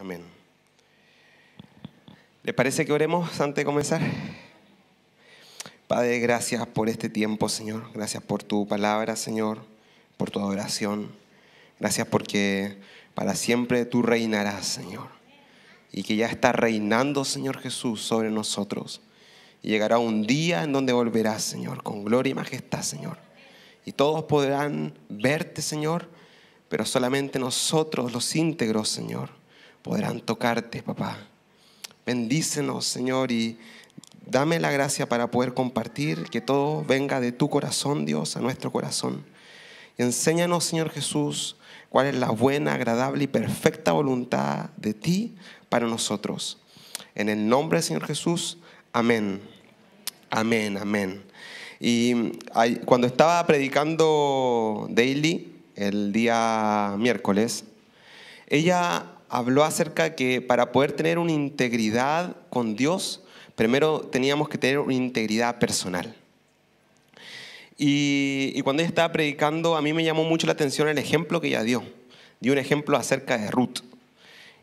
Amén. ¿Le parece que oremos antes de comenzar? Padre, gracias por este tiempo, Señor. Gracias por tu palabra, Señor, por tu adoración. Gracias porque para siempre tú reinarás, Señor. Y que ya está reinando, Señor Jesús, sobre nosotros. Y llegará un día en donde volverás, Señor, con gloria y majestad, Señor. Y todos podrán verte, Señor, pero solamente nosotros, los íntegros, Señor, podrán tocarte, papá. Bendícenos, Señor, y dame la gracia para poder compartir, que todo venga de tu corazón, Dios, a nuestro corazón. enséñanos, Señor Jesús, cuál es la buena, agradable y perfecta voluntad de ti para nosotros. En el nombre del Señor Jesús, amén. Amén, amén. Y mm, cuando estaba predicando Daily el día miércoles, ella habló acerca que para poder tener una integridad con Dios, primero teníamos que tener una integridad personal. Y, cuando ella estaba predicando, a mí me llamó mucho la atención el ejemplo que ella dio. Dio un ejemplo acerca de Ruth.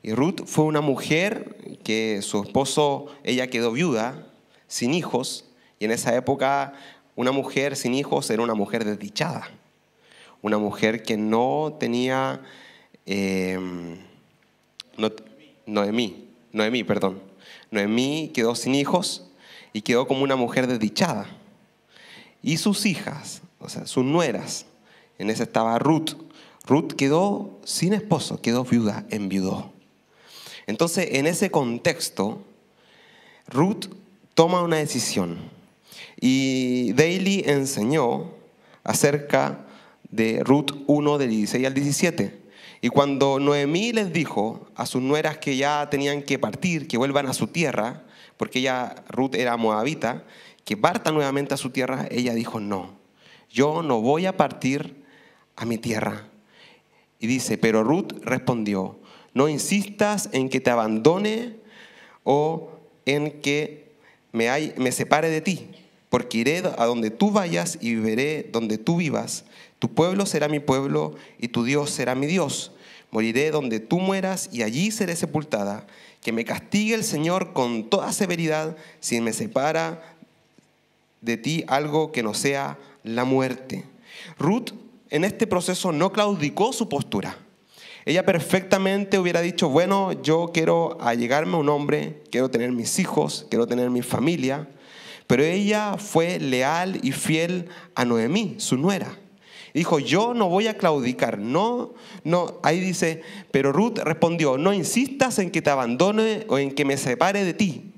Y Ruth fue una mujer que su esposo, ella quedó viuda, sin hijos, y en esa época una mujer sin hijos era una mujer desdichada, una mujer que no tenía... Eh, no, Noemí, Noemí, perdón. Noemí quedó sin hijos y quedó como una mujer desdichada. Y sus hijas, o sea, sus nueras, en esa estaba Ruth. Ruth quedó sin esposo, quedó viuda, enviudó. Entonces, en ese contexto, Ruth toma una decisión. Y Daly enseñó acerca de Ruth 1 del 16 al 17. Y cuando Noemí les dijo a sus nueras que ya tenían que partir, que vuelvan a su tierra, porque ella, Ruth era moabita, que partan nuevamente a su tierra, ella dijo, no, yo no voy a partir a mi tierra. Y dice, pero Ruth respondió, no insistas en que te abandone o en que me, me separe de ti, porque iré a donde tú vayas y viviré donde tú vivas. Tu pueblo será mi pueblo y tu Dios será mi Dios. Moriré donde tú mueras y allí seré sepultada. Que me castigue el Señor con toda severidad si me separa de ti algo que no sea la muerte. Ruth en este proceso no claudicó su postura. Ella perfectamente hubiera dicho, bueno, yo quiero allegarme a un hombre, quiero tener mis hijos, quiero tener mi familia, pero ella fue leal y fiel a Noemí, su nuera. Dijo, yo no voy a claudicar. No, no. Ahí dice, pero Ruth respondió, no insistas en que te abandone o en que me separe de ti.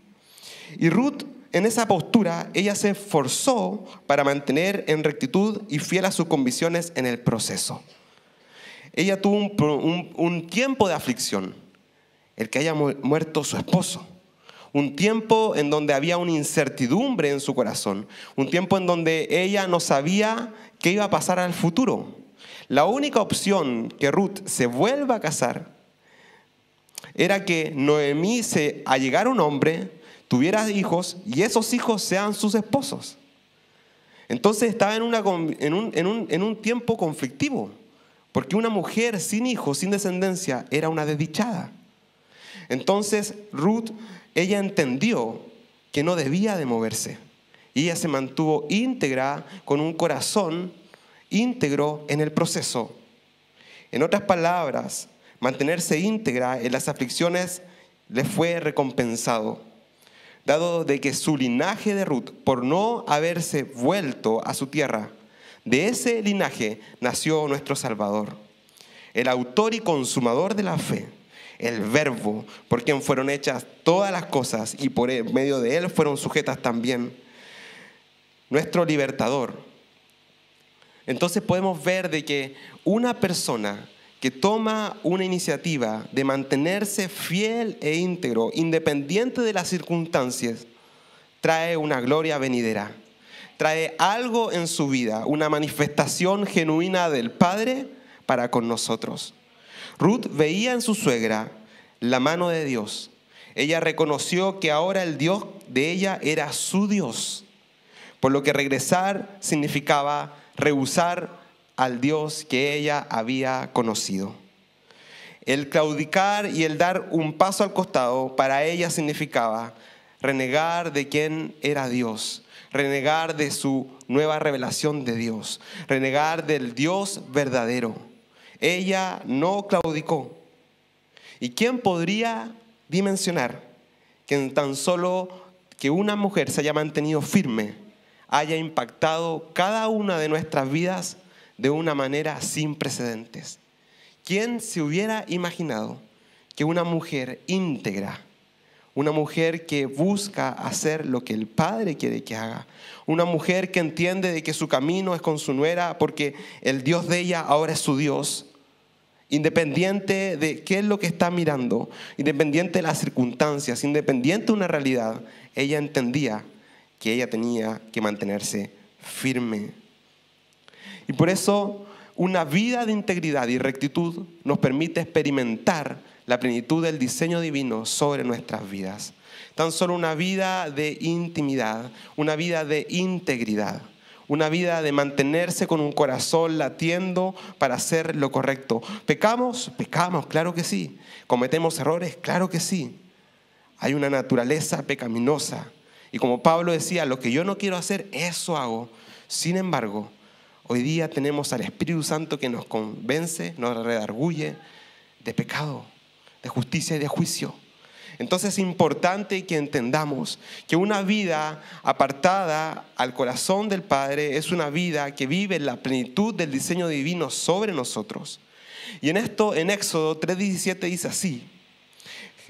Y Ruth, en esa postura, ella se esforzó para mantener en rectitud y fiel a sus convicciones en el proceso. Ella tuvo un, un tiempo de aflicción, el que haya muerto su esposo un tiempo en donde había una incertidumbre en su corazón, un tiempo en donde ella no sabía qué iba a pasar al futuro. La única opción que Ruth se vuelva a casar era que Noemí se allegara un hombre, tuviera hijos y esos hijos sean sus esposos. Entonces estaba en, una, un, en, un, en un tiempo conflictivo, porque una mujer sin hijos, sin descendencia, era una desdichada. Entonces Ruth ella entendió que no debía de moverse. Y ella se mantuvo íntegra, con un corazón íntegro en el proceso. En otras palabras, mantenerse íntegra en las aflicciones le fue recompensado, dado de que su linaje de Ruth, por no haberse vuelto a su tierra, de ese linaje nació nuestro Salvador, el autor y consumador de la fe el verbo, por quien fueron hechas todas las cosas y por e, medio de él fueron sujetas también. Nuestro libertador. Entonces podemos ver de que una persona que toma una iniciativa de mantenerse fiel e íntegro, independiente de las circunstancias, trae una gloria venidera, trae algo en su vida, una manifestación genuina del Padre para con nosotros. Ruth veía en su suegra la mano de Dios. Ella reconoció que ahora el Dios de ella era su Dios, por lo que regresar significaba rehusar al Dios que ella había conocido. El claudicar y el dar un paso al costado para ella significaba renegar de quién era Dios, renegar de su nueva revelación de Dios, renegar del Dios verdadero. Ella no claudicó. ¿Y quién podría dimensionar que tan solo que una mujer se haya mantenido firme, haya impactado cada una de nuestras vidas de una manera sin precedentes? ¿Quién se hubiera imaginado que una mujer íntegra, una mujer que busca hacer lo que el padre quiere que haga, una mujer que entiende de que su camino es con su nuera porque el Dios de ella ahora es su Dios independiente de qué es lo que está mirando, independiente de las circunstancias, independiente de una realidad, ella entendía que ella tenía que mantenerse firme. Y por eso una vida de integridad y rectitud nos permite experimentar la plenitud del diseño divino sobre nuestras vidas. Tan solo una vida de intimidad, una vida de integridad una vida de mantenerse con un corazón latiendo para hacer lo correcto. ¿Pecamos? Pecamos, claro que sí. ¿Cometemos errores? Claro que sí. Hay una naturaleza pecaminosa. Y como Pablo decía, lo que yo no quiero hacer, eso hago. Sin embargo, hoy día tenemos al Espíritu Santo que nos convence, nos redarguye de pecado, de justicia y de juicio. Entonces es importante que entendamos que una vida apartada al corazón del Padre es una vida que vive en la plenitud del diseño divino sobre nosotros. Y en esto, en Éxodo 3:17 dice así,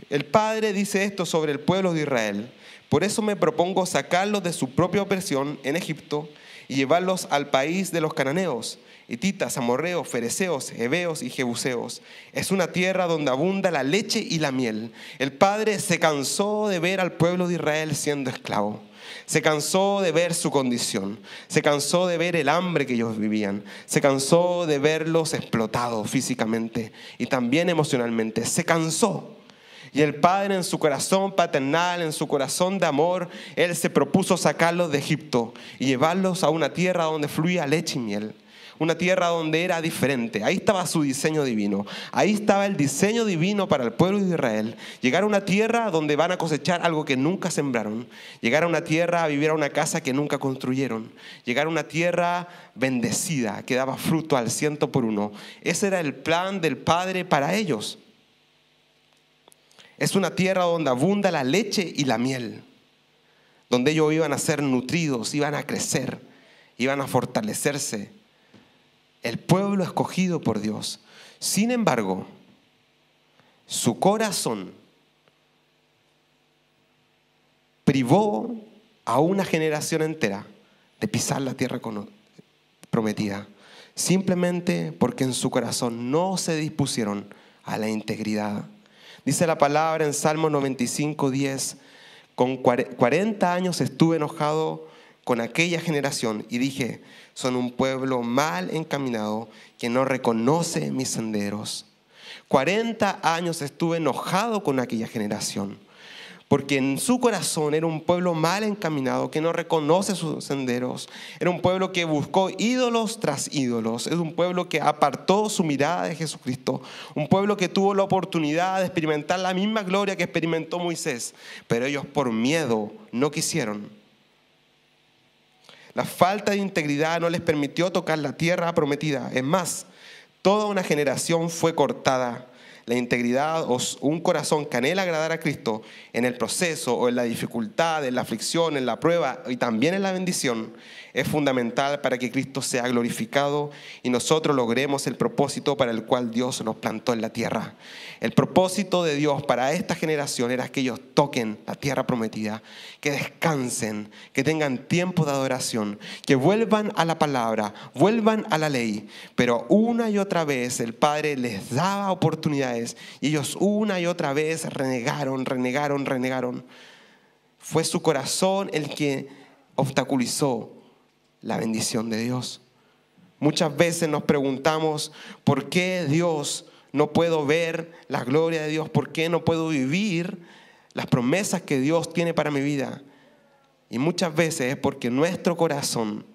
el Padre dice esto sobre el pueblo de Israel, por eso me propongo sacarlos de su propia opresión en Egipto y llevarlos al país de los cananeos, hititas, amorreos, fereceos, heveos y jebuseos. Es una tierra donde abunda la leche y la miel. El padre se cansó de ver al pueblo de Israel siendo esclavo. Se cansó de ver su condición, se cansó de ver el hambre que ellos vivían, se cansó de verlos explotados físicamente y también emocionalmente. Se cansó y el padre en su corazón paternal, en su corazón de amor, él se propuso sacarlos de Egipto y llevarlos a una tierra donde fluía leche y miel. Una tierra donde era diferente. Ahí estaba su diseño divino. Ahí estaba el diseño divino para el pueblo de Israel. Llegar a una tierra donde van a cosechar algo que nunca sembraron. Llegar a una tierra a vivir a una casa que nunca construyeron. Llegar a una tierra bendecida que daba fruto al ciento por uno. Ese era el plan del Padre para ellos. Es una tierra donde abunda la leche y la miel, donde ellos iban a ser nutridos, iban a crecer, iban a fortalecerse. El pueblo escogido por Dios. Sin embargo, su corazón privó a una generación entera de pisar la tierra prometida, simplemente porque en su corazón no se dispusieron a la integridad Dice la palabra en Salmo 95, 10, con 40 años estuve enojado con aquella generación y dije, son un pueblo mal encaminado que no reconoce mis senderos. 40 años estuve enojado con aquella generación porque en su corazón era un pueblo mal encaminado, que no reconoce sus senderos, era un pueblo que buscó ídolos tras ídolos, es un pueblo que apartó su mirada de Jesucristo, un pueblo que tuvo la oportunidad de experimentar la misma gloria que experimentó Moisés, pero ellos por miedo no quisieron. La falta de integridad no les permitió tocar la tierra prometida, es más, toda una generación fue cortada la integridad o un corazón que anhela agradar a Cristo en el proceso o en la dificultad, en la aflicción, en la prueba y también en la bendición, es fundamental para que Cristo sea glorificado y nosotros logremos el propósito para el cual Dios nos plantó en la tierra. El propósito de Dios para esta generación era que ellos toquen la tierra prometida, que descansen, que tengan tiempo de adoración, que vuelvan a la palabra, vuelvan a la ley. Pero una y otra vez el Padre les daba oportunidades y ellos una y otra vez renegaron, renegaron, renegaron. Fue su corazón el que obstaculizó la bendición de Dios. Muchas veces nos preguntamos, ¿por qué Dios no puedo ver la gloria de Dios? ¿Por qué no puedo vivir las promesas que Dios tiene para mi vida? Y muchas veces es porque nuestro corazón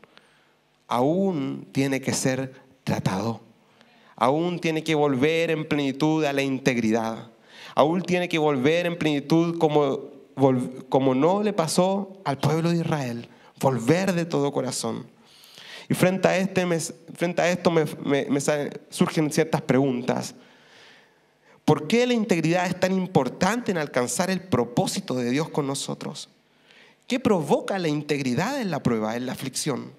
aún tiene que ser tratado, aún tiene que volver en plenitud a la integridad, aún tiene que volver en plenitud como, como no le pasó al pueblo de Israel volver de todo corazón. Y frente a, este, frente a esto me, me surgen ciertas preguntas. ¿Por qué la integridad es tan importante en alcanzar el propósito de Dios con nosotros? ¿Qué provoca la integridad en la prueba, en la aflicción?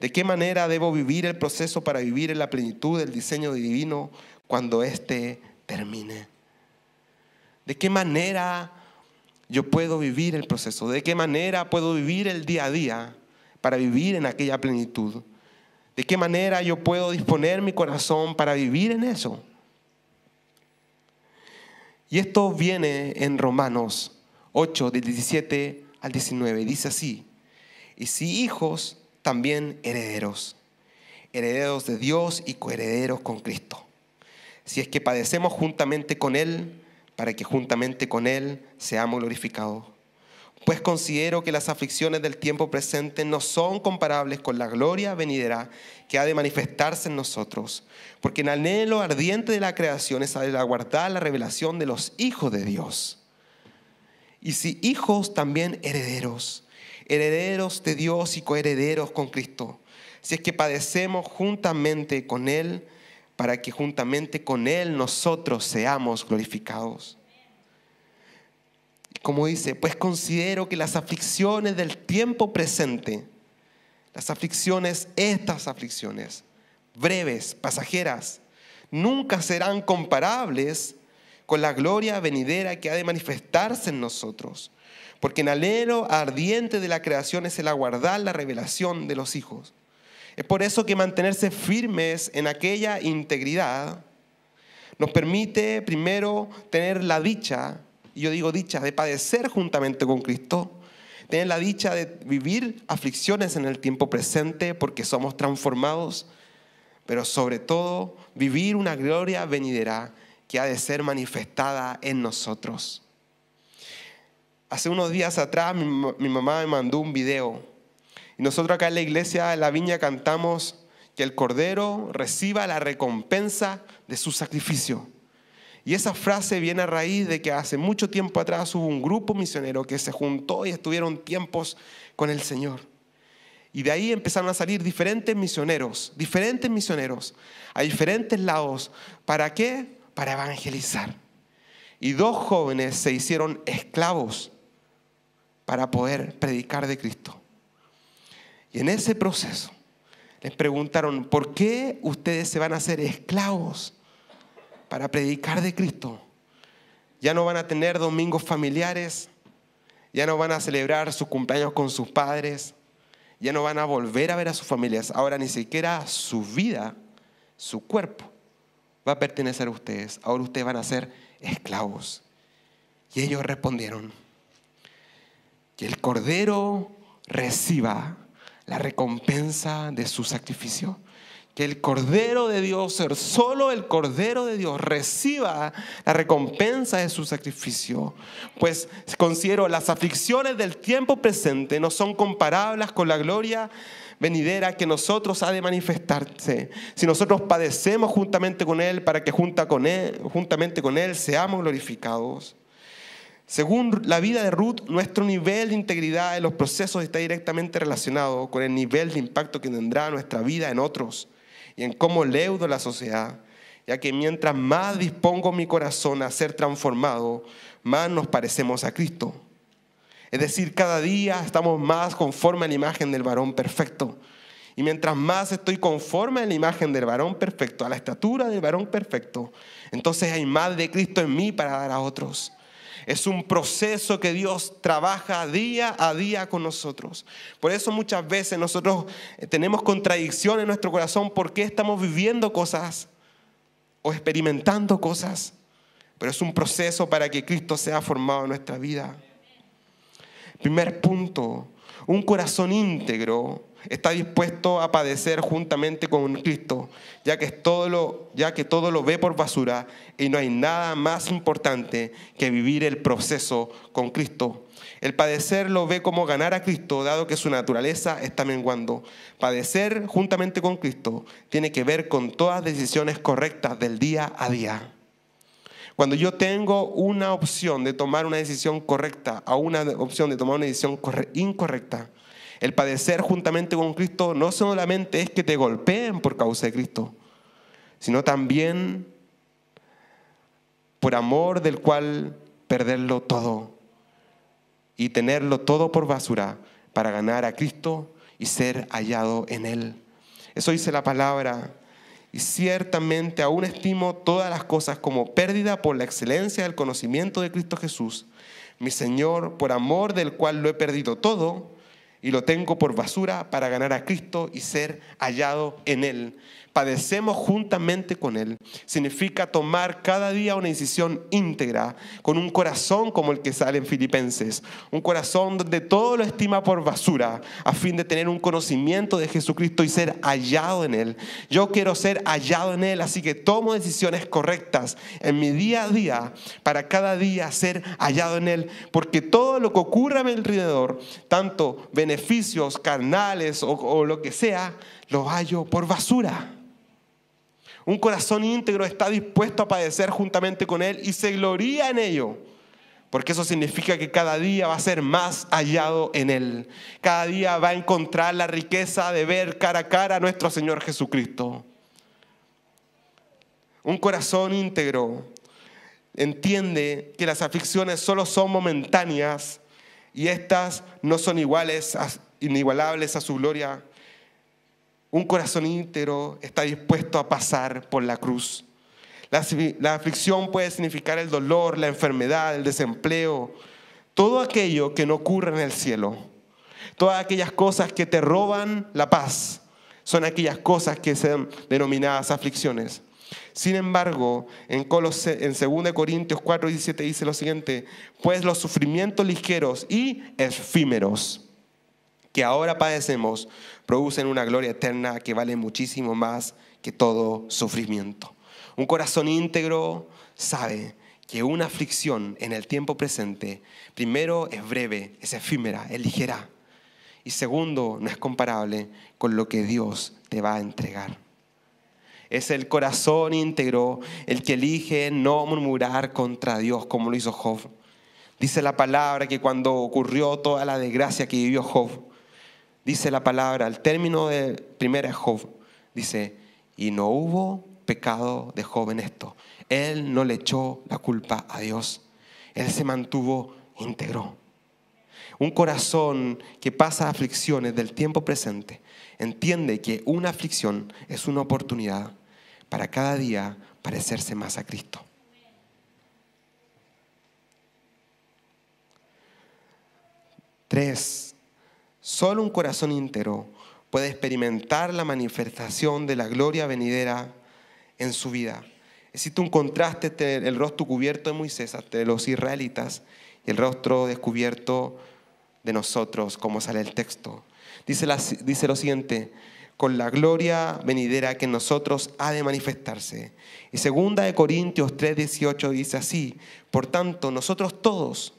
¿De qué manera debo vivir el proceso para vivir en la plenitud del diseño divino cuando éste termine? ¿De qué manera yo puedo vivir el proceso, de qué manera puedo vivir el día a día para vivir en aquella plenitud, de qué manera yo puedo disponer mi corazón para vivir en eso. Y esto viene en Romanos 8, del 17 al 19, dice así, y si hijos, también herederos, herederos de Dios y coherederos con Cristo. Si es que padecemos juntamente con Él, para que juntamente con Él seamos glorificados. Pues considero que las aflicciones del tiempo presente no son comparables con la gloria venidera que ha de manifestarse en nosotros, porque el anhelo ardiente de la creación es aguardar la revelación de los hijos de Dios. Y si hijos, también herederos, herederos de Dios y coherederos con Cristo, si es que padecemos juntamente con Él, para que juntamente con Él nosotros seamos glorificados. Como dice, pues considero que las aflicciones del tiempo presente, las aflicciones, estas aflicciones, breves, pasajeras, nunca serán comparables con la gloria venidera que ha de manifestarse en nosotros. Porque en alero ardiente de la creación es el aguardar la revelación de los hijos. Es por eso que mantenerse firmes en aquella integridad nos permite primero tener la dicha, y yo digo dicha, de padecer juntamente con Cristo, tener la dicha de vivir aflicciones en el tiempo presente porque somos transformados, pero sobre todo vivir una gloria venidera que ha de ser manifestada en nosotros. Hace unos días atrás mi, mi mamá me mandó un video y nosotros acá en la iglesia, de la viña, cantamos que el Cordero reciba la recompensa de su sacrificio. Y esa frase viene a raíz de que hace mucho tiempo atrás hubo un grupo misionero que se juntó y estuvieron tiempos con el Señor. Y de ahí empezaron a salir diferentes misioneros, diferentes misioneros, a diferentes lados. ¿Para qué? Para evangelizar. Y dos jóvenes se hicieron esclavos para poder predicar de Cristo. Y en ese proceso les preguntaron, ¿por qué ustedes se van a hacer esclavos para predicar de Cristo? Ya no van a tener domingos familiares, ya no van a celebrar sus cumpleaños con sus padres, ya no van a volver a ver a sus familias. Ahora ni siquiera su vida, su cuerpo, va a pertenecer a ustedes. Ahora ustedes van a ser esclavos. Y ellos respondieron, que el Cordero reciba la recompensa de su sacrificio. Que el Cordero de Dios, solo el Cordero de Dios reciba la recompensa de su sacrificio. Pues considero las aflicciones del tiempo presente no son comparables con la gloria venidera que nosotros ha de manifestarse. Si nosotros padecemos juntamente con Él, para que junta con él, juntamente con Él seamos glorificados. Según la vida de Ruth, nuestro nivel de integridad en los procesos está directamente relacionado con el nivel de impacto que tendrá nuestra vida en otros y en cómo leudo la sociedad, ya que mientras más dispongo mi corazón a ser transformado, más nos parecemos a Cristo. Es decir, cada día estamos más conforme a la imagen del varón perfecto. Y mientras más estoy conforme a la imagen del varón perfecto, a la estatura del varón perfecto, entonces hay más de Cristo en mí para dar a otros. Es un proceso que Dios trabaja día a día con nosotros. Por eso muchas veces nosotros eh, tenemos contradicción en nuestro corazón porque estamos viviendo cosas o experimentando cosas. Pero es un proceso para que Cristo sea formado en nuestra vida. Primer punto, un corazón íntegro está dispuesto a padecer juntamente con Cristo, ya que, todo lo, ya que todo lo ve por basura y no hay nada más importante que vivir el proceso con Cristo. El padecer lo ve como ganar a Cristo, dado que su naturaleza está menguando. Padecer juntamente con Cristo tiene que ver con todas las decisiones correctas del día a día. Cuando yo tengo una opción de tomar una decisión correcta a una opción de tomar una decisión incorrecta, el padecer juntamente con Cristo no solamente es que te golpeen por causa de Cristo, sino también por amor del cual perderlo todo y tenerlo todo por basura para ganar a Cristo y ser hallado en Él. Eso dice la palabra. Y ciertamente aún estimo todas las cosas como pérdida por la excelencia del conocimiento de Cristo Jesús, mi Señor, por amor del cual lo he perdido todo y lo tengo por basura para ganar a Cristo y ser hallado en Él, padecemos juntamente con Él. Significa tomar cada día una decisión íntegra, con un corazón como el que sale en Filipenses, un corazón donde todo lo estima por basura, a fin de tener un conocimiento de Jesucristo y ser hallado en Él. Yo quiero ser hallado en Él, así que tomo decisiones correctas en mi día a día para cada día ser hallado en Él, porque todo lo que ocurra a mi alrededor, tanto beneficios carnales o, o lo que sea, lo hallo por basura. Un corazón íntegro está dispuesto a padecer juntamente con Él y se gloría en ello. Porque eso significa que cada día va a ser más hallado en Él. Cada día va a encontrar la riqueza de ver cara a cara a nuestro Señor Jesucristo. Un corazón íntegro entiende que las aflicciones solo son momentáneas y estas no son iguales, inigualables a su gloria un corazón íntero está dispuesto a pasar por la cruz. La, aflicción puede significar el dolor, la enfermedad, el desempleo, todo aquello que no ocurre en el cielo. Todas aquellas cosas que te roban la paz son aquellas cosas que se denominadas aflicciones. Sin embargo, en, en 2 Corintios 4, 17 dice lo siguiente, pues los sufrimientos ligeros y efímeros que ahora padecemos producen una gloria eterna que vale muchísimo más que todo sufrimiento. Un corazón íntegro sabe que una aflicción en el tiempo presente, primero, es breve, es efímera, es ligera. Y segundo, no es comparable con lo que Dios te va a entregar. Es el corazón íntegro el que elige no murmurar contra Dios como lo hizo Job. Dice la palabra que cuando ocurrió toda la desgracia que vivió Job, dice la palabra, al término de primera Job, dice, y no hubo pecado de joven esto. Él no le echó la culpa a Dios. Él se mantuvo íntegro. Un corazón que pasa aflicciones del tiempo presente entiende que una aflicción es una oportunidad para cada día parecerse más a Cristo. Tres, Solo un corazón entero puede experimentar la manifestación de la gloria venidera en su vida. Existe un contraste entre el rostro cubierto de Moisés, de los israelitas, y el rostro descubierto de nosotros, como sale el texto. Dice, dice lo siguiente, con la gloria venidera que en nosotros ha de manifestarse. Y segunda de Corintios 3:18 dice así, por tanto, nosotros todos,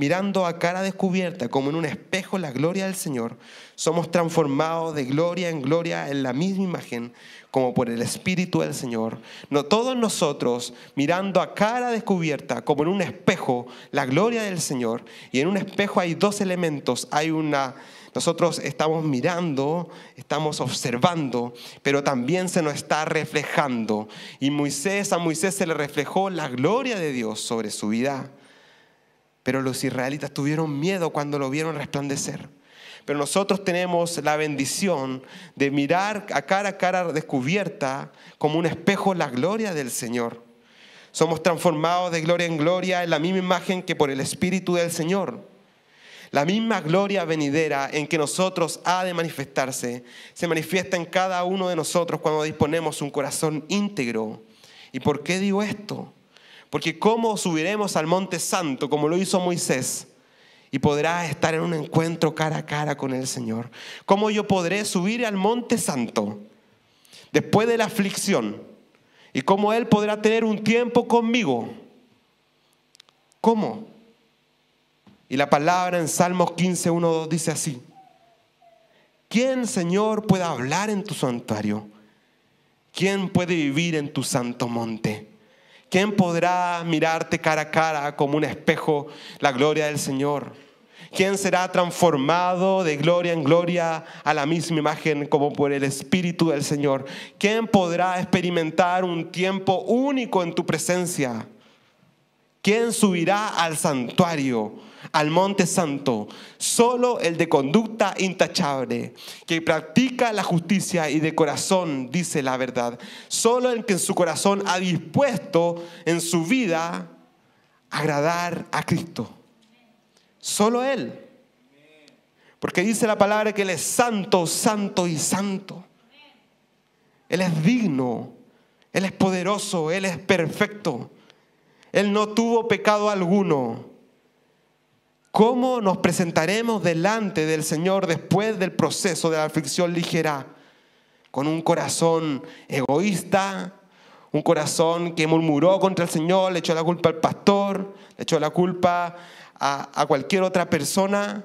mirando a cara descubierta como en un espejo la gloria del Señor, somos transformados de gloria en gloria en la misma imagen, como por el Espíritu del Señor. No todos nosotros mirando a cara descubierta como en un espejo la gloria del Señor. Y en un espejo hay dos elementos, hay una nosotros estamos mirando, estamos observando, pero también se nos está reflejando. Y Moisés, a Moisés se le reflejó la gloria de Dios sobre su vida. Pero los israelitas tuvieron miedo cuando lo vieron resplandecer. Pero nosotros tenemos la bendición de mirar a cara a cara descubierta como un espejo la gloria del Señor. Somos transformados de gloria en gloria en la misma imagen que por el Espíritu del Señor. La misma gloria venidera en que nosotros ha de manifestarse se manifiesta en cada uno de nosotros cuando disponemos un corazón íntegro. ¿Y por qué digo esto? Porque ¿cómo subiremos al monte santo como lo hizo Moisés? Y podrá estar en un encuentro cara a cara con el Señor. ¿Cómo yo podré subir al monte santo después de la aflicción? ¿Y cómo Él podrá tener un tiempo conmigo? ¿Cómo? Y la palabra en Salmos 15, 2 dice así. ¿Quién, Señor, puede hablar en tu santuario? ¿Quién puede vivir en tu santo monte? ¿Quién podrá mirarte cara a cara como un espejo la gloria del Señor? ¿Quién será transformado de gloria en gloria a la misma imagen como por el Espíritu del Señor? ¿Quién podrá experimentar un tiempo único en tu presencia? ¿Quién subirá al santuario? al monte santo, solo el de conducta intachable, que practica la justicia y de corazón dice la verdad, solo el que en su corazón ha dispuesto en su vida agradar a Cristo. Solo él. Porque dice la palabra que Él es santo, santo y santo. Él es digno, Él es poderoso, Él es perfecto. Él no tuvo pecado alguno. ¿Cómo nos presentaremos delante del Señor después del proceso de la aflicción ligera? Con un corazón egoísta, un corazón que murmuró contra el Señor, le echó la culpa al pastor, le echó la culpa a, a cualquier otra persona,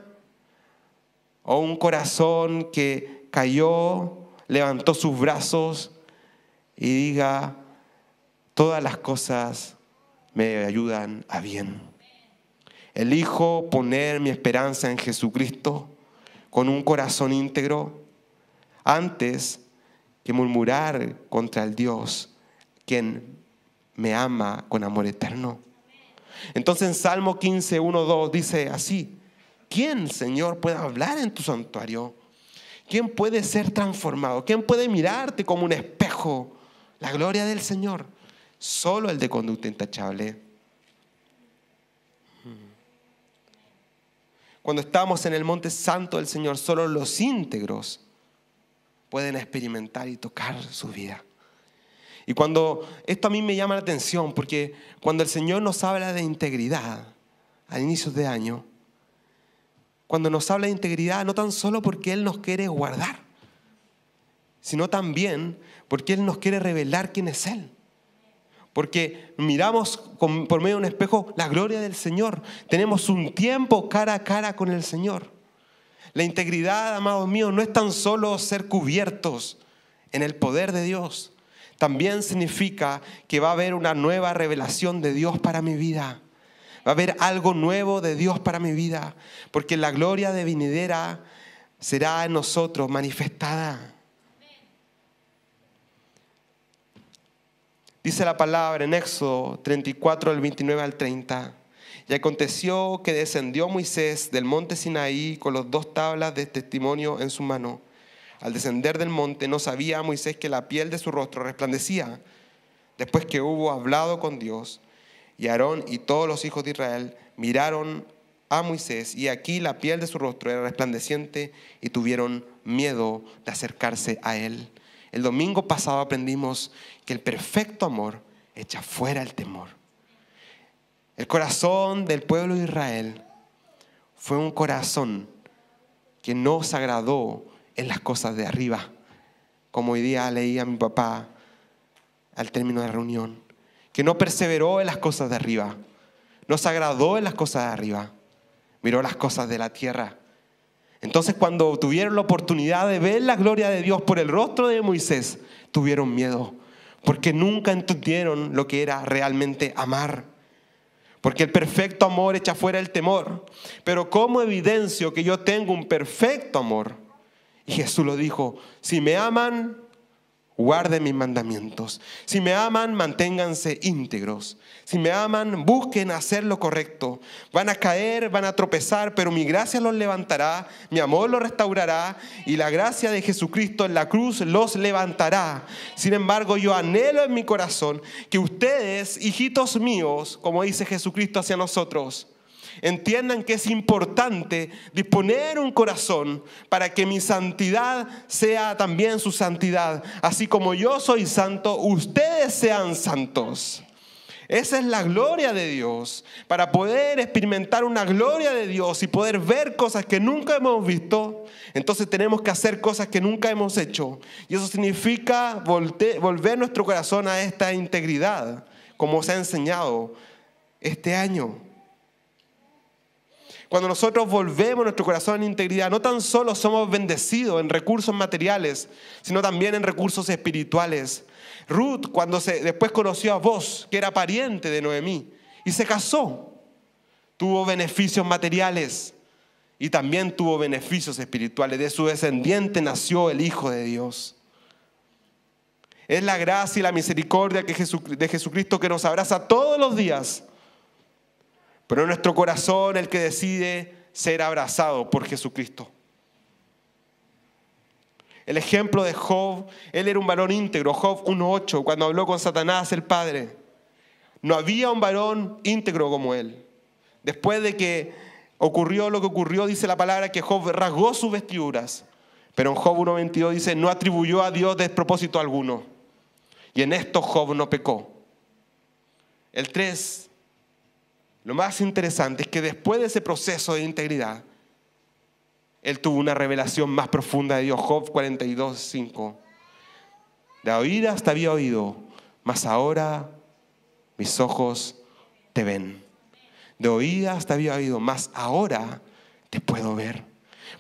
o un corazón que cayó, levantó sus brazos y diga, todas las cosas me ayudan a bien. Elijo poner mi esperanza en Jesucristo con un corazón íntegro antes que murmurar contra el Dios quien me ama con amor eterno. Entonces en Salmo 15, 2 dice así, ¿quién, Señor, puede hablar en tu santuario? ¿Quién puede ser transformado? ¿Quién puede mirarte como un espejo? La gloria del Señor, solo el de conducta intachable. cuando estamos en el monte santo del Señor, solo los íntegros pueden experimentar y tocar su vida. Y cuando esto a mí me llama la atención, porque cuando el Señor nos habla de integridad a inicio de año, cuando nos habla de integridad, no tan solo porque Él nos quiere guardar, sino también porque Él nos quiere revelar quién es Él. Porque miramos por medio de un espejo la gloria del Señor. Tenemos un tiempo cara a cara con el Señor. La integridad, amados míos, no es tan solo ser cubiertos en el poder de Dios. También significa que va a haber una nueva revelación de Dios para mi vida. Va a haber algo nuevo de Dios para mi vida. Porque la gloria de vinidera será en nosotros manifestada. Dice la palabra en Éxodo 34, del 29 al 30. Y aconteció que descendió Moisés del monte Sinaí con las dos tablas de testimonio en su mano. Al descender del monte no sabía Moisés que la piel de su rostro resplandecía después que hubo hablado con Dios. Y Aarón y todos los hijos de Israel miraron a Moisés y aquí la piel de su rostro era resplandeciente y tuvieron miedo de acercarse a él. El domingo pasado aprendimos que el perfecto amor echa fuera el temor. El corazón del pueblo de Israel fue un corazón que no se agradó en las cosas de arriba. Como hoy día leía mi papá al término de la reunión, que no perseveró en las cosas de arriba, no se agradó en las cosas de arriba, miró las cosas de la tierra entonces cuando tuvieron la oportunidad de ver la gloria de Dios por el rostro de Moisés, tuvieron miedo, porque nunca entendieron lo que era realmente amar. Porque el perfecto amor echa fuera el temor. Pero ¿cómo evidencio que yo tengo un perfecto amor? Y Jesús lo dijo, si me aman, guarden mis mandamientos. Si me aman, manténganse íntegros. Si me aman, busquen hacer lo correcto. Van a caer, van a tropezar, pero mi gracia los levantará, mi amor los restaurará y la gracia de Jesucristo en la cruz los levantará. Sin embargo, yo anhelo en mi corazón que ustedes, hijitos míos, como dice Jesucristo hacia nosotros, entiendan que es importante disponer un corazón para que mi santidad sea también su santidad. Así como yo soy santo, ustedes sean santos. Esa es la gloria de Dios. Para poder experimentar una gloria de Dios y poder ver cosas que nunca hemos visto, entonces tenemos que hacer cosas que nunca hemos hecho. Y eso significa volver nuestro corazón a esta integridad, como se ha enseñado este año. Cuando nosotros volvemos nuestro corazón en integridad, no tan solo somos bendecidos en recursos materiales, sino también en recursos espirituales. Ruth, cuando se, después conoció a vos, que era pariente de Noemí, y se casó, tuvo beneficios materiales y también tuvo beneficios espirituales. De su descendiente nació el Hijo de Dios. Es la gracia y la misericordia de Jesucristo que nos abraza todos los días pero nuestro corazón el que decide ser abrazado por Jesucristo. El ejemplo de Job, él era un varón íntegro, Job 1.8, cuando habló con Satanás el Padre. No había un varón íntegro como él. Después de que ocurrió lo que ocurrió, dice la palabra que Job rasgó sus vestiduras. Pero en Job 1.22 dice, no atribuyó a Dios despropósito alguno. Y en esto Job no pecó. El 3 lo más interesante es que después de ese proceso de integridad, él tuvo una revelación más profunda de Dios. Job 42, De oídas hasta había oído, mas ahora mis ojos te ven. De oídas hasta había oído, mas ahora te puedo ver.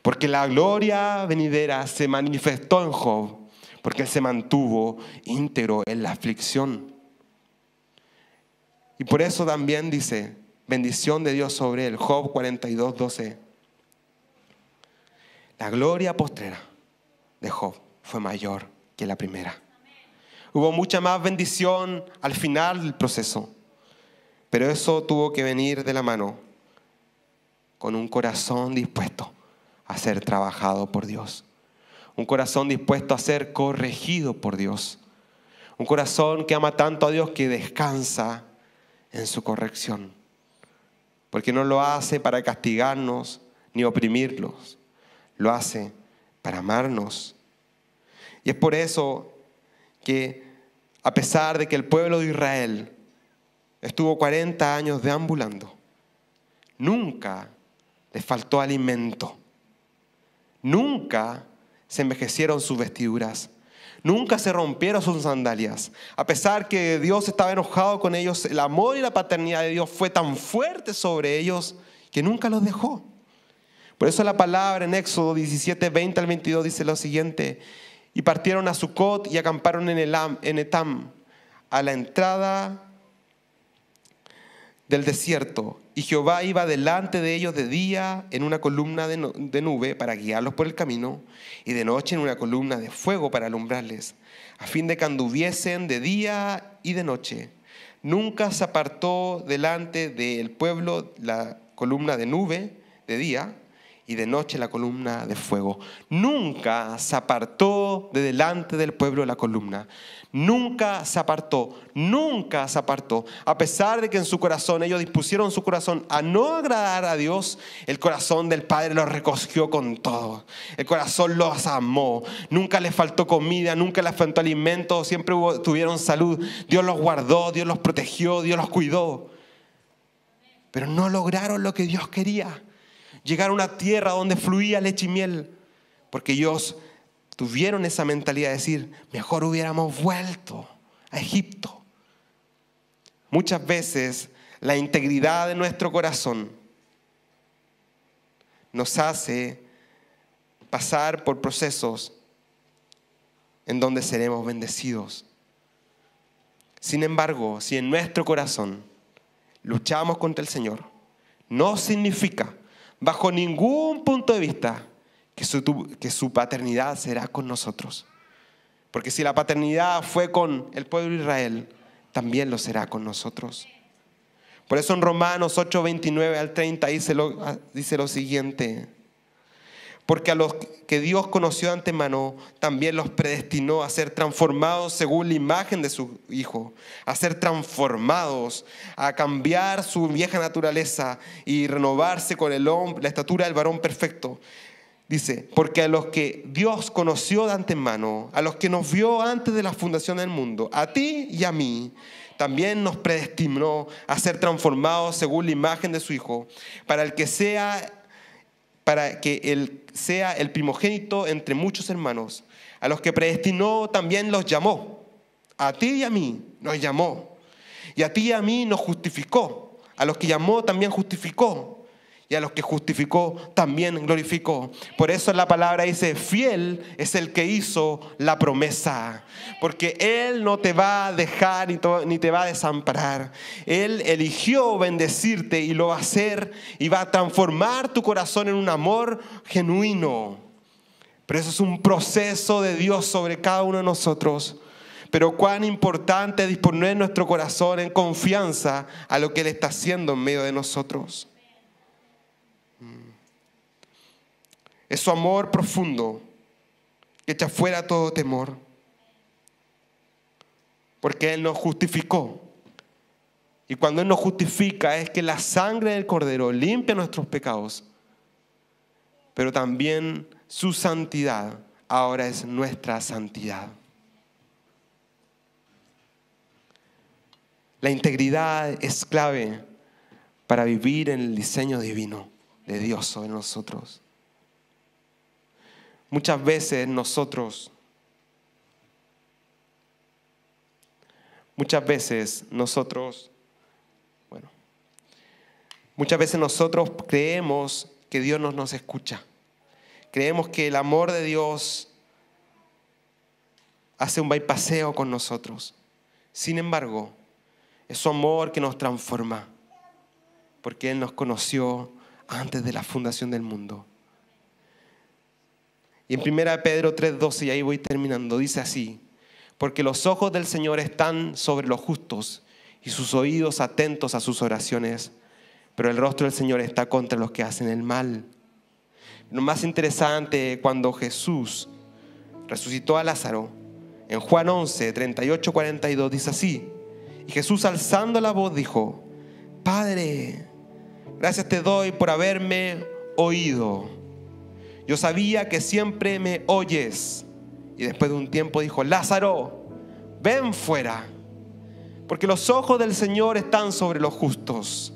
Porque la gloria venidera se manifestó en Job, porque él se mantuvo íntegro en la aflicción. Y por eso también dice, bendición de Dios sobre él. Job 42, 12. La gloria postrera de Job fue mayor que la primera. Hubo mucha más bendición al final del proceso, pero eso tuvo que venir de la mano con un corazón dispuesto a ser trabajado por Dios, un corazón dispuesto a ser corregido por Dios, un corazón que ama tanto a Dios que descansa en su corrección porque no lo hace para castigarnos ni oprimirlos, lo hace para amarnos. Y es por eso que a pesar de que el pueblo de Israel estuvo 40 años deambulando, nunca les faltó alimento, nunca se envejecieron sus vestiduras, Nunca se rompieron sus sandalias. A pesar que Dios estaba enojado con ellos, el amor y la paternidad de Dios fue tan fuerte sobre ellos que nunca los dejó. Por eso la palabra en Éxodo 17, 20 al 22 dice lo siguiente, y partieron a Sucot y acamparon en, el, en Etam, a la entrada del desierto, y Jehová iba delante de ellos de día en una columna de, nube para guiarlos por el camino, y de noche en una columna de fuego para alumbrarles, a fin de que anduviesen de día y de noche. Nunca se apartó delante del pueblo la columna de nube de día, y de noche la columna de fuego. Nunca se apartó de delante del pueblo la columna. Nunca se apartó, nunca se apartó. A pesar de que en su corazón ellos dispusieron su corazón a no agradar a Dios, el corazón del Padre los recogió con todo. El corazón los amó. Nunca les faltó comida, nunca les faltó alimento, siempre tuvieron salud. Dios los guardó, Dios los protegió, Dios los cuidó. Pero no lograron lo que Dios quería llegar a una tierra donde fluía leche y miel, porque ellos tuvieron esa mentalidad de decir, mejor hubiéramos vuelto a Egipto. Muchas veces la integridad de nuestro corazón nos hace pasar por procesos en donde seremos bendecidos. Sin embargo, si en nuestro corazón luchamos contra el Señor, no significa bajo ningún punto de vista, que su, paternidad será con nosotros. Porque si la paternidad fue con el pueblo de Israel, también lo será con nosotros. Por eso en Romanos 8, 29 al 30 dice lo siguiente. Porque a los que Dios conoció de antemano, también los predestinó a ser transformados según la imagen de su Hijo, a ser transformados, a cambiar su vieja naturaleza y renovarse con el hombre, la estatura del varón perfecto. Dice, porque a los que Dios conoció de antemano, a los que nos vio antes de la fundación del mundo, a ti y a mí, también nos predestinó a ser transformados según la imagen de su Hijo, para el que sea para que Él sea el primogénito entre muchos hermanos. A los que predestinó también los llamó. A ti y a mí nos llamó. Y a ti y a mí nos justificó. A los que llamó también justificó y a los que justificó también glorificó. Por eso la palabra dice, fiel es el que hizo la promesa, porque Él no te va a dejar ni te va a desamparar. Él eligió bendecirte y lo va a hacer y va a transformar tu corazón en un amor genuino. Pero eso es un proceso de Dios sobre cada uno de nosotros. Pero cuán importante es disponer nuestro corazón en confianza a lo que Él está haciendo en medio de nosotros. Es su amor profundo que echa fuera todo temor. Porque Él nos justificó. Y cuando Él nos justifica es que la sangre del Cordero limpia nuestros pecados. Pero también su santidad ahora es nuestra santidad. La integridad es clave para vivir en el diseño divino de Dios sobre nosotros muchas veces nosotros, muchas veces nosotros, bueno, muchas veces nosotros creemos que Dios no nos escucha. Creemos que el amor de Dios hace un bypaseo con nosotros. Sin embargo, es su amor que nos transforma, porque Él nos conoció antes de la fundación del mundo. Y en 1 Pedro 3:12, y ahí voy terminando, dice así, porque los ojos del Señor están sobre los justos y sus oídos atentos a sus oraciones, pero el rostro del Señor está contra los que hacen el mal. Lo más interesante, cuando Jesús resucitó a Lázaro, en Juan 11, 38, 42 dice así, y Jesús alzando la voz dijo, Padre, gracias te doy por haberme oído yo sabía que siempre me oyes. Y después de un tiempo dijo, Lázaro, ven fuera, porque los ojos del Señor están sobre los justos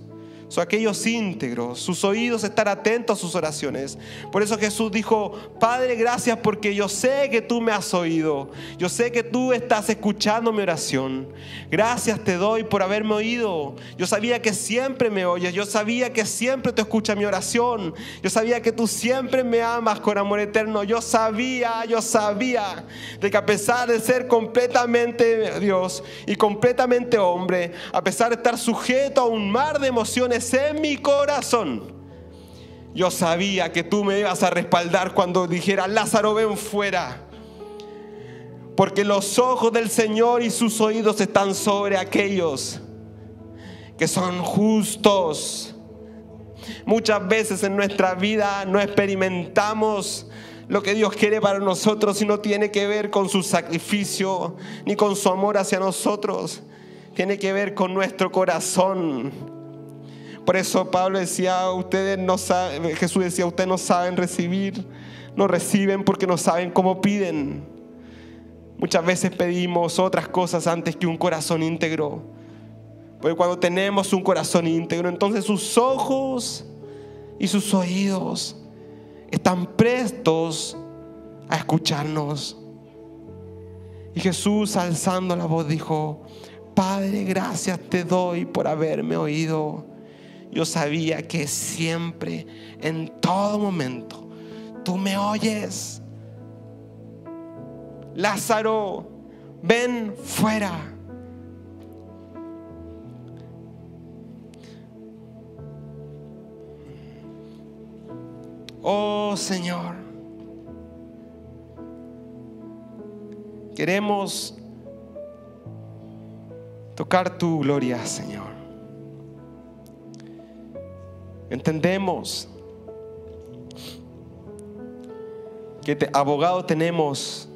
son aquellos íntegros. Sus oídos estar atentos a sus oraciones. Por eso Jesús dijo, Padre, gracias porque yo sé que tú me has oído. Yo sé que tú estás escuchando mi oración. Gracias te doy por haberme oído. Yo sabía que siempre me oyes. Yo sabía que siempre te escucha mi oración. Yo sabía que tú siempre me amas con amor eterno. Yo sabía, yo sabía de que a pesar de ser completamente Dios y completamente hombre, a pesar de estar sujeto a un mar de emociones, en mi corazón, yo sabía que tú me ibas a respaldar cuando dijera, Lázaro, ven fuera. Porque los ojos del Señor y sus oídos están sobre aquellos que son justos. Muchas veces en nuestra vida no experimentamos lo que Dios quiere para nosotros y no tiene que ver con su sacrificio ni con su amor hacia nosotros. Tiene que ver con nuestro corazón por eso Pablo decía, ustedes no saben, Jesús decía, ustedes no saben recibir, no reciben porque no saben cómo piden. Muchas veces pedimos otras cosas antes que un corazón íntegro. Porque cuando tenemos un corazón íntegro, entonces sus ojos y sus oídos están prestos a escucharnos. Y Jesús alzando la voz dijo, Padre, gracias te doy por haberme oído yo sabía que siempre, en todo momento, tú me oyes. Lázaro, ven fuera. Oh Señor, queremos tocar tu gloria, Señor. Entendemos que abogado tenemos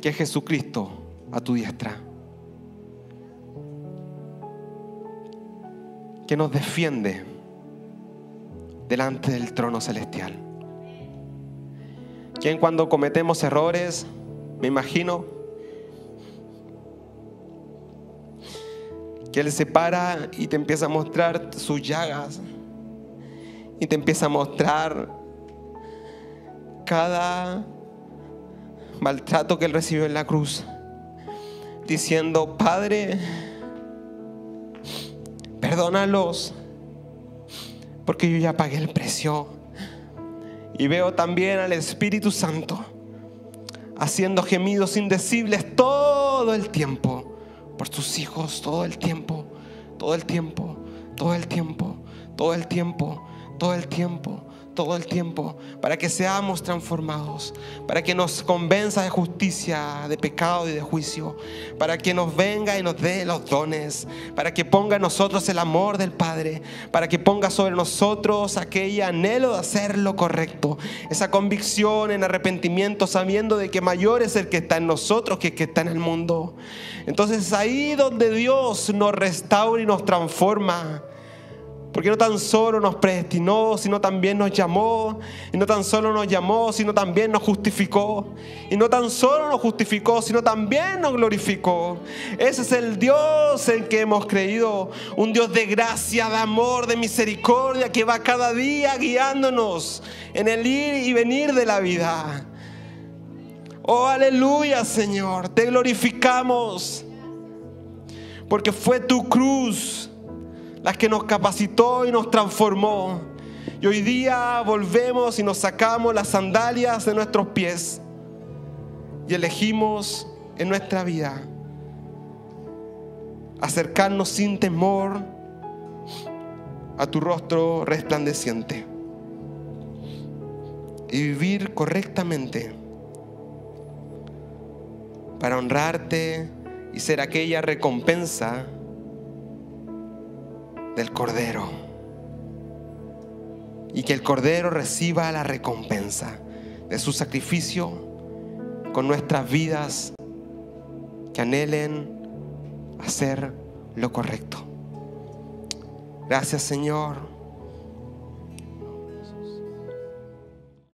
que es Jesucristo a tu diestra. Que nos defiende delante del trono celestial. Quien cuando cometemos errores, me imagino, que Él se para y te empieza a mostrar sus llagas y te empieza a mostrar cada maltrato que él recibió en la cruz, diciendo, Padre, perdónalos, porque yo ya pagué el precio. Y veo también al Espíritu Santo haciendo gemidos indecibles todo el tiempo, por sus hijos, todo el tiempo, todo el tiempo, todo el tiempo, todo el tiempo todo el tiempo, todo el tiempo, para que seamos transformados, para que nos convenza de justicia, de pecado y de juicio, para que nos venga y nos dé los dones, para que ponga en nosotros el amor del Padre, para que ponga sobre nosotros aquel anhelo de hacer lo correcto, esa convicción en arrepentimiento, sabiendo de que mayor es el que está en nosotros que el que está en el mundo. Entonces ahí donde Dios nos restaura y nos transforma. Porque no tan solo nos predestinó, sino también nos llamó. Y no tan solo nos llamó, sino también nos justificó. Y no tan solo nos justificó, sino también nos glorificó. Ese es el Dios en que hemos creído. Un Dios de gracia, de amor, de misericordia, que va cada día guiándonos en el ir y venir de la vida. Oh, aleluya Señor, te glorificamos. Porque fue tu cruz las que nos capacitó y nos transformó. Y hoy día volvemos y nos sacamos las sandalias de nuestros pies y elegimos en nuestra vida acercarnos sin temor a tu rostro resplandeciente y vivir correctamente para honrarte y ser aquella recompensa del Cordero. Y que el Cordero reciba la recompensa de su sacrificio con nuestras vidas que anhelen hacer lo correcto. Gracias Señor